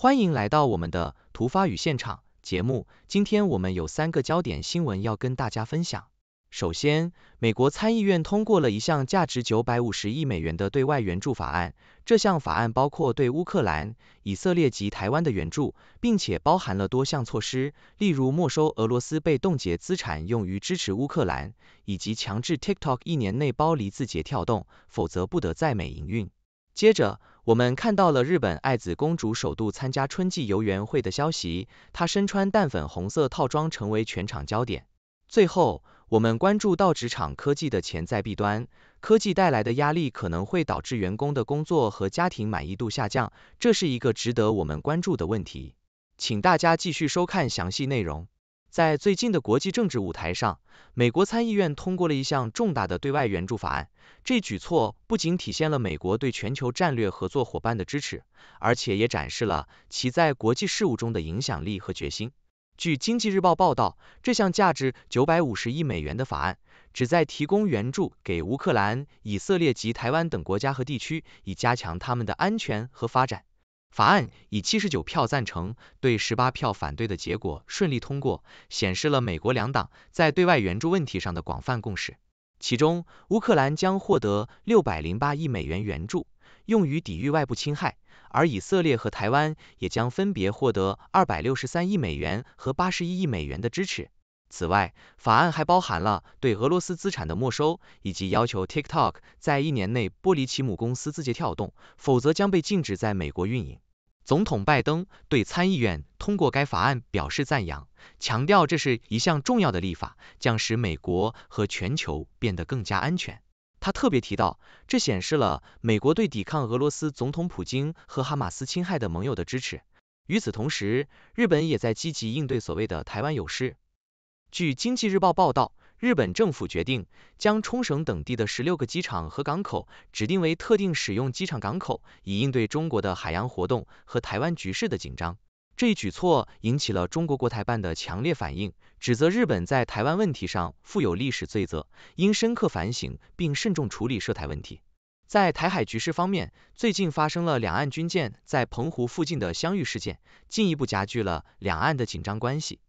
欢迎来到我们的突发与现场节目。今天我们有三个焦点新闻要跟大家分享。首先，美国参议院通过了一项价值九百五十亿美元的对外援助法案。这项法案包括对乌克兰、以色列及台湾的援助，并且包含了多项措施，例如没收俄罗斯被冻结资产用于支持乌克兰，以及强制 TikTok 一年内剥离字节跳动，否则不得在美营运。接着，我们看到了日本爱子公主首度参加春季游园会的消息，她身穿淡粉红色套装，成为全场焦点。最后，我们关注到职场科技的潜在弊端，科技带来的压力可能会导致员工的工作和家庭满意度下降，这是一个值得我们关注的问题。请大家继续收看详细内容。在最近的国际政治舞台上，美国参议院通过了一项重大的对外援助法案。这一举措不仅体现了美国对全球战略合作伙伴的支持，而且也展示了其在国际事务中的影响力和决心。据《经济日报》报道，这项价值九百五十亿美元的法案旨在提供援助给乌克兰、以色列及台湾等国家和地区，以加强他们的安全和发展。法案以七十九票赞成、对十八票反对的结果顺利通过，显示了美国两党在对外援助问题上的广泛共识。其中，乌克兰将获得六百零八亿美元援助，用于抵御外部侵害；而以色列和台湾也将分别获得二百六十三亿美元和八十一亿美元的支持。此外，法案还包含了对俄罗斯资产的没收，以及要求 TikTok 在一年内剥离其母公司字节跳动，否则将被禁止在美国运营。总统拜登对参议院通过该法案表示赞扬，强调这是一项重要的立法，将使美国和全球变得更加安全。他特别提到，这显示了美国对抵抗俄罗斯总统普京和哈马斯侵害的盟友的支持。与此同时，日本也在积极应对所谓的台湾有事。据经济日报报道，日本政府决定将冲绳等地的十六个机场和港口指定为特定使用机场港口，以应对中国的海洋活动和台湾局势的紧张。这一举措引起了中国国台办的强烈反应，指责日本在台湾问题上负有历史罪责，应深刻反省并慎重处理涉台问题。在台海局势方面，最近发生了两岸军舰在澎湖附近的相遇事件，进一步加剧了两岸的紧张关系。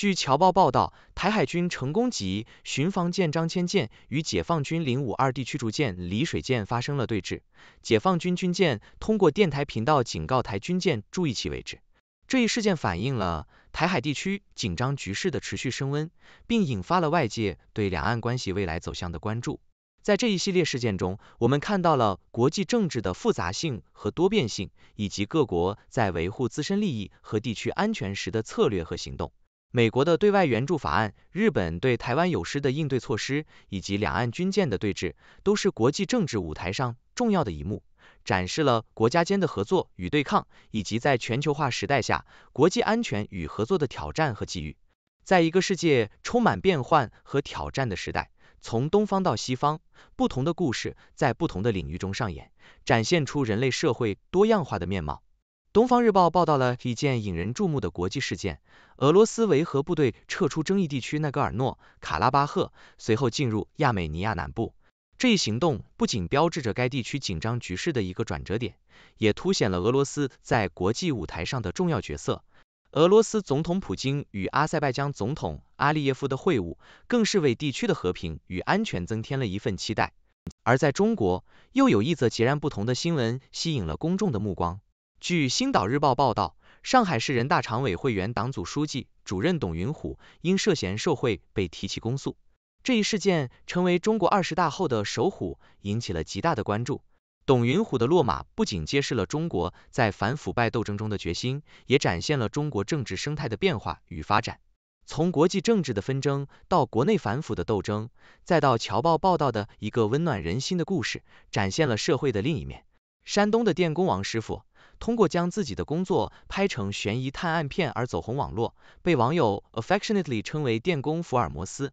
据侨报报道，台海军成功级巡防舰“张千舰”与解放军 052D 驱逐舰“里水舰”发生了对峙。解放军军舰通过电台频道警告台军舰注意其位置。这一事件反映了台海地区紧张局势的持续升温，并引发了外界对两岸关系未来走向的关注。在这一系列事件中，我们看到了国际政治的复杂性和多变性，以及各国在维护自身利益和地区安全时的策略和行动。美国的对外援助法案、日本对台湾有失的应对措施，以及两岸军舰的对峙，都是国际政治舞台上重要的一幕，展示了国家间的合作与对抗，以及在全球化时代下国际安全与合作的挑战和机遇。在一个世界充满变幻和挑战的时代，从东方到西方，不同的故事在不同的领域中上演，展现出人类社会多样化的面貌。《东方日报》报道了一件引人注目的国际事件：俄罗斯维和部队撤出争议地区纳戈尔诺卡拉巴赫，随后进入亚美尼亚南部。这一行动不仅标志着该地区紧张局势的一个转折点，也凸显了俄罗斯在国际舞台上的重要角色。俄罗斯总统普京与阿塞拜疆总统阿利耶夫的会晤，更是为地区的和平与安全增添了一份期待。而在中国，又有一则截然不同的新闻吸引了公众的目光。据《星岛日报》报道，上海市人大常委会原党组书记、主任董云虎因涉嫌受贿被提起公诉。这一事件成为中国二十大后的首虎，引起了极大的关注。董云虎的落马不仅揭示了中国在反腐败斗争中的决心，也展现了中国政治生态的变化与发展。从国际政治的纷争到国内反腐的斗争，再到侨报报道的一个温暖人心的故事，展现了社会的另一面。山东的电工王师傅。通过将自己的工作拍成悬疑探案片而走红网络，被网友 affectionately 称为“电工福尔摩斯”。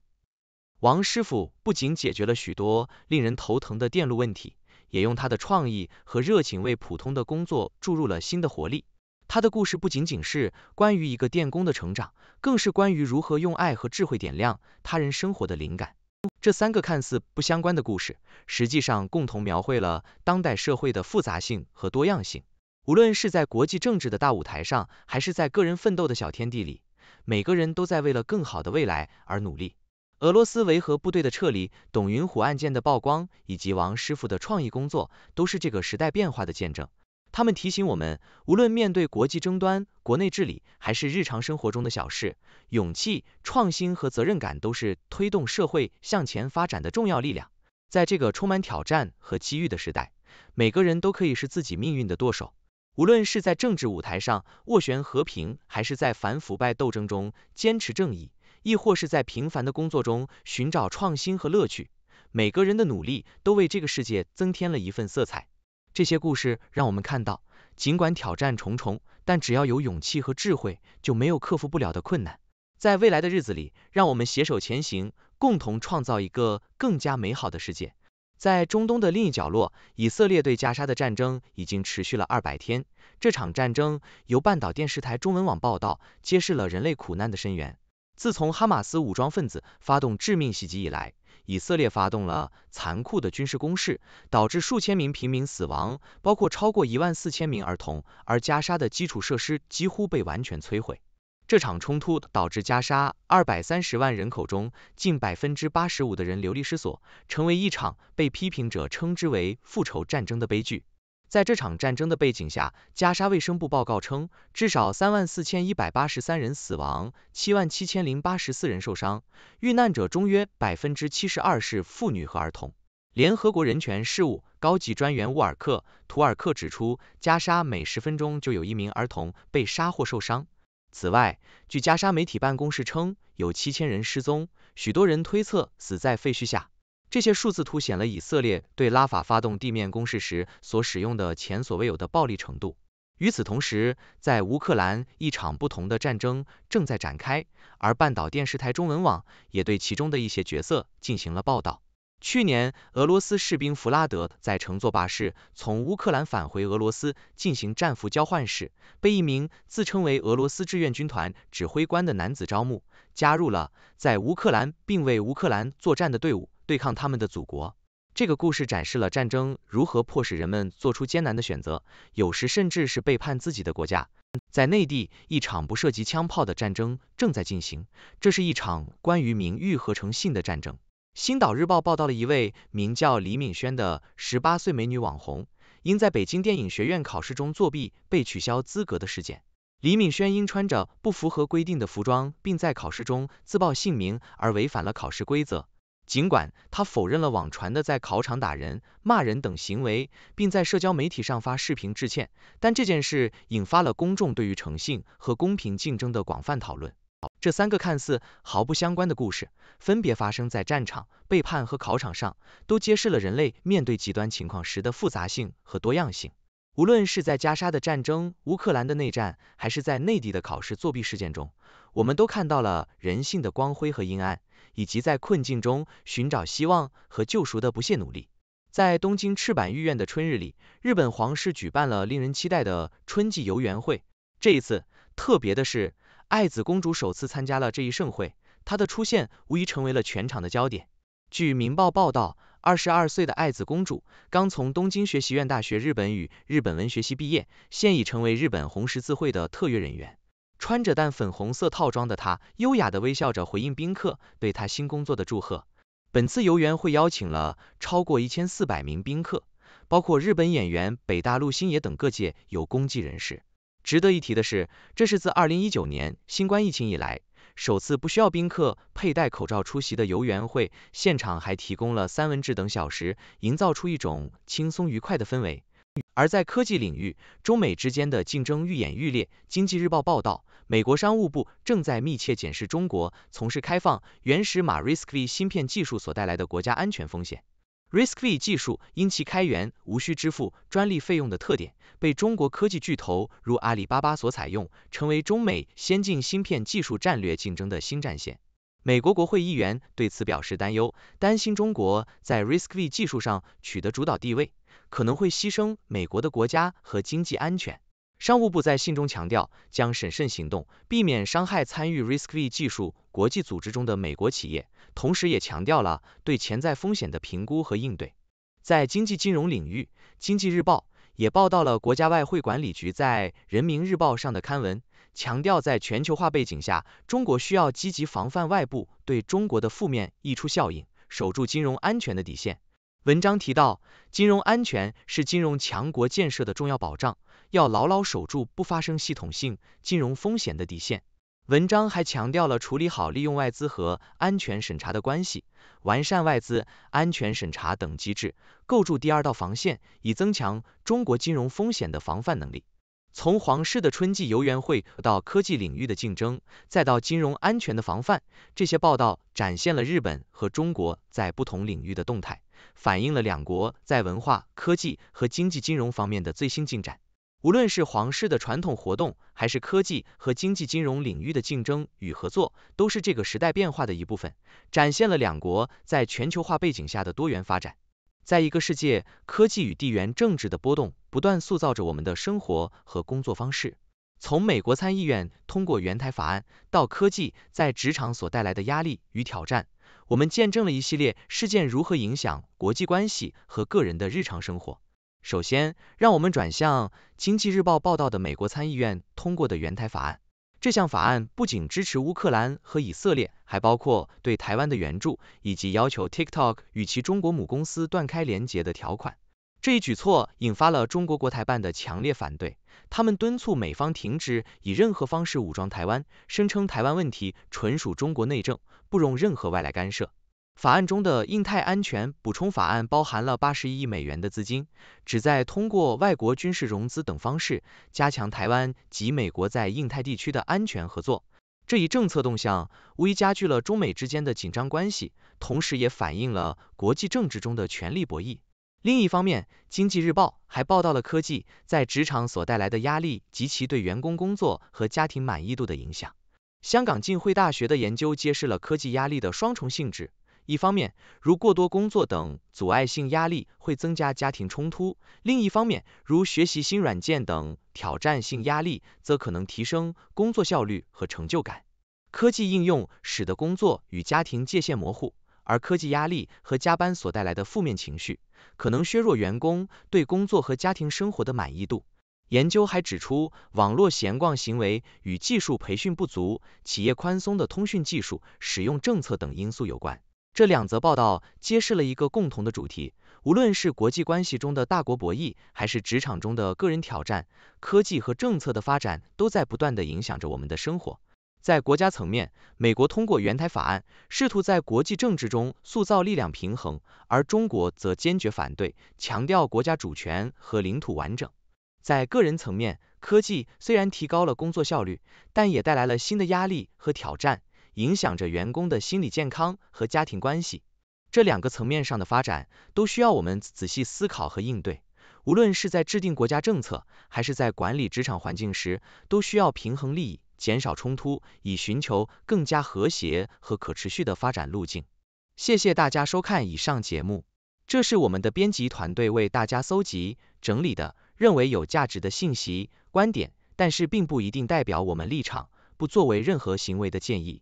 王师傅不仅解决了许多令人头疼的电路问题，也用他的创意和热情为普通的工作注入了新的活力。他的故事不仅仅是关于一个电工的成长，更是关于如何用爱和智慧点亮他人生活的灵感。这三个看似不相关的故事，实际上共同描绘了当代社会的复杂性和多样性。无论是在国际政治的大舞台上，还是在个人奋斗的小天地里，每个人都在为了更好的未来而努力。俄罗斯维和部队的撤离、董云虎案件的曝光，以及王师傅的创意工作，都是这个时代变化的见证。他们提醒我们，无论面对国际争端、国内治理，还是日常生活中的小事，勇气、创新和责任感都是推动社会向前发展的重要力量。在这个充满挑战和机遇的时代，每个人都可以是自己命运的舵手。无论是在政治舞台上斡旋和平，还是在反腐败斗争中坚持正义，亦或是在平凡的工作中寻找创新和乐趣，每个人的努力都为这个世界增添了一份色彩。这些故事让我们看到，尽管挑战重重，但只要有勇气和智慧，就没有克服不了的困难。在未来的日子里，让我们携手前行，共同创造一个更加美好的世界。在中东的另一角落，以色列对加沙的战争已经持续了二百天。这场战争由半岛电视台中文网报道，揭示了人类苦难的深渊。自从哈马斯武装分子发动致命袭击以来，以色列发动了残酷的军事攻势，导致数千名平民死亡，包括超过一万四千名儿童，而加沙的基础设施几乎被完全摧毁。这场冲突导致加沙二百三十万人口中近百分之八十五的人流离失所，成为一场被批评者称之为“复仇战争”的悲剧。在这场战争的背景下，加沙卫生部报告称，至少三万四千一百八十三人死亡，七万七千零八十四人受伤。遇难者中约百分之七十二是妇女和儿童。联合国人权事务高级专员沃尔克·图尔克指出，加沙每十分钟就有一名儿童被杀或受伤。此外，据加沙媒体办公室称，有七千人失踪，许多人推测死在废墟下。这些数字凸显了以色列对拉法发动地面攻势时所使用的前所未有的暴力程度。与此同时，在乌克兰，一场不同的战争正在展开，而半岛电视台中文网也对其中的一些角色进行了报道。去年，俄罗斯士兵弗拉德在乘坐巴士从乌克兰返回俄罗斯进行战俘交换时，被一名自称为俄罗斯志愿军团指挥官的男子招募，加入了在乌克兰并为乌克兰作战的队伍，对抗他们的祖国。这个故事展示了战争如何迫使人们做出艰难的选择，有时甚至是背叛自己的国家。在内地，一场不涉及枪炮的战争正在进行，这是一场关于名誉和诚信的战争。《星岛日报》报道了一位名叫李敏轩的十八岁美女网红，因在北京电影学院考试中作弊被取消资格的事件。李敏轩因穿着不符合规定的服装，并在考试中自报姓名而违反了考试规则。尽管他否认了网传的在考场打人、骂人等行为，并在社交媒体上发视频致歉，但这件事引发了公众对于诚信和公平竞争的广泛讨论。这三个看似毫不相关的故事，分别发生在战场、背叛和考场上，都揭示了人类面对极端情况时的复杂性和多样性。无论是在加沙的战争、乌克兰的内战，还是在内地的考试作弊事件中，我们都看到了人性的光辉和阴暗，以及在困境中寻找希望和救赎的不懈努力。在东京赤坂御苑的春日里，日本皇室举办了令人期待的春季游园会。这一次，特别的是。爱子公主首次参加了这一盛会，她的出现无疑成为了全场的焦点。据《明报》报道，二十二岁的爱子公主刚从东京学习院大学日本语日本文学系毕业，现已成为日本红十字会的特约人员。穿着淡粉红色套装的她，优雅的微笑着回应宾客对她新工作的祝贺。本次游园会邀请了超过一千四百名宾客，包括日本演员北大陆新野等各界有功绩人士。值得一提的是，这是自2019年新冠疫情以来，首次不需要宾客佩戴口罩出席的游园会。现场还提供了三文治等小食，营造出一种轻松愉快的氛围。而在科技领域，中美之间的竞争愈演愈烈。经济日报报道，美国商务部正在密切检视中国从事开放原始马瑞斯克利芯片技术所带来的国家安全风险。RISC-V 技术因其开源、无需支付专利费用的特点，被中国科技巨头如阿里巴巴所采用，成为中美先进芯片技术战略竞争的新战线。美国国会议员对此表示担忧，担心中国在 RISC-V 技术上取得主导地位，可能会牺牲美国的国家和经济安全。商务部在信中强调，将审慎行动，避免伤害参与 RiskV 技术国际组织中的美国企业，同时也强调了对潜在风险的评估和应对。在经济金融领域，经济日报也报道了国家外汇管理局在《人民日报》上的刊文，强调在全球化背景下，中国需要积极防范外部对中国的负面溢出效应，守住金融安全的底线。文章提到，金融安全是金融强国建设的重要保障。要牢牢守住不发生系统性金融风险的底线。文章还强调了处理好利用外资和安全审查的关系，完善外资安全审查等机制，构筑第二道防线，以增强中国金融风险的防范能力。从皇室的春季游园会到科技领域的竞争，再到金融安全的防范，这些报道展现了日本和中国在不同领域的动态，反映了两国在文化、科技和经济金融方面的最新进展。无论是皇室的传统活动，还是科技和经济金融领域的竞争与合作，都是这个时代变化的一部分，展现了两国在全球化背景下的多元发展。在一个世界，科技与地缘政治的波动不断塑造着我们的生活和工作方式。从美国参议院通过原台法案，到科技在职场所带来的压力与挑战，我们见证了一系列事件如何影响国际关系和个人的日常生活。首先，让我们转向《经济日报》报道的美国参议院通过的援台法案。这项法案不仅支持乌克兰和以色列，还包括对台湾的援助，以及要求 TikTok 与其中国母公司断开连结的条款。这一举措引发了中国国台办的强烈反对，他们敦促美方停止以任何方式武装台湾，声称台湾问题纯属中国内政，不容任何外来干涉。法案中的印太安全补充法案包含了八十亿美元的资金，旨在通过外国军事融资等方式，加强台湾及美国在印太地区的安全合作。这一政策动向无疑加剧了中美之间的紧张关系，同时也反映了国际政治中的权力博弈。另一方面，《经济日报》还报道了科技在职场所带来的压力及其对员工工作和家庭满意度的影响。香港浸会大学的研究揭示了科技压力的双重性质。一方面，如过多工作等阻碍性压力会增加家庭冲突；另一方面，如学习新软件等挑战性压力，则可能提升工作效率和成就感。科技应用使得工作与家庭界限模糊，而科技压力和加班所带来的负面情绪，可能削弱员工对工作和家庭生活的满意度。研究还指出，网络闲逛行为与技术培训不足、企业宽松的通讯技术使用政策等因素有关。这两则报道揭示了一个共同的主题：无论是国际关系中的大国博弈，还是职场中的个人挑战，科技和政策的发展都在不断地影响着我们的生活。在国家层面，美国通过《原台法案》试图在国际政治中塑造力量平衡，而中国则坚决反对，强调国家主权和领土完整。在个人层面，科技虽然提高了工作效率，但也带来了新的压力和挑战。影响着员工的心理健康和家庭关系这两个层面上的发展，都需要我们仔细思考和应对。无论是在制定国家政策，还是在管理职场环境时，都需要平衡利益，减少冲突，以寻求更加和谐和可持续的发展路径。谢谢大家收看以上节目，这是我们的编辑团队为大家搜集整理的，认为有价值的信息观点，但是并不一定代表我们立场，不作为任何行为的建议。